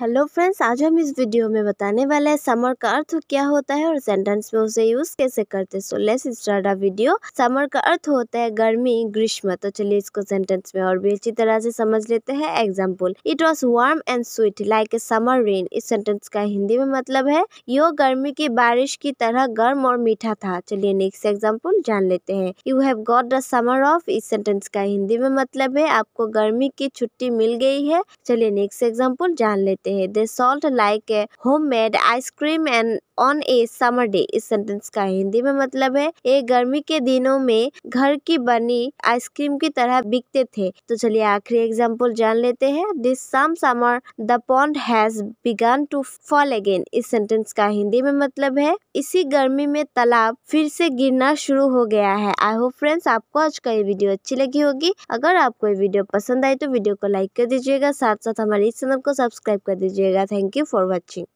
hello friends आज हम इस वीडियो में बताने वाले हैं समर का अर्थ क्या होता है और सेंटेंस में उसे यूज कैसे करते so let's start a video summer का अर्थ होता है गर्मी ग्रीष्म तो चलिए इसको सेंटेंस में और भी अच्छी तरह से समझ लेते हैं example it was warm and sweet like a summer rain इस सेंटेंस का हिंदी में मतलब है यो गर्मी की बारिश की तरह गर्म और मीठा था चलिए नेक्स्ट एग्जाम्पल जान लेते हैं you have got the summer of इस सेंटेंस का हिंदी में मतलब है आपको गर्मी की छुट्टी मिल गई है चलिए नेक्स्ट एग्जाम्पल जान लेते जाते हैं the salt like a maid ice cream and on a summer day इस सेंटेंस का हिंदी में मतलब है ये गर्मी के दिनों में घर की बनी आइसक्रीम की तरह बिकते थे तो चलिए आखिरी एग्जाम्पल जान लेते हैं this some summer the pond has begun to fall again इस सेंटेंस का हिंदी में मतलब है इसी गर्मी में तालाब फिर से गिरना शुरू हो गया है आई होप फ्रेंड्स आपको आज का ये वीडियो अच्छी लगी होगी अगर आपको ये वीडियो पसंद आई तो वीडियो को लाइक कर दीजिएगा साथ साथ हमारे इस चैनल को सब्सक्राइब कर दीजिएगा थैंक यू फॉर वॉचिंग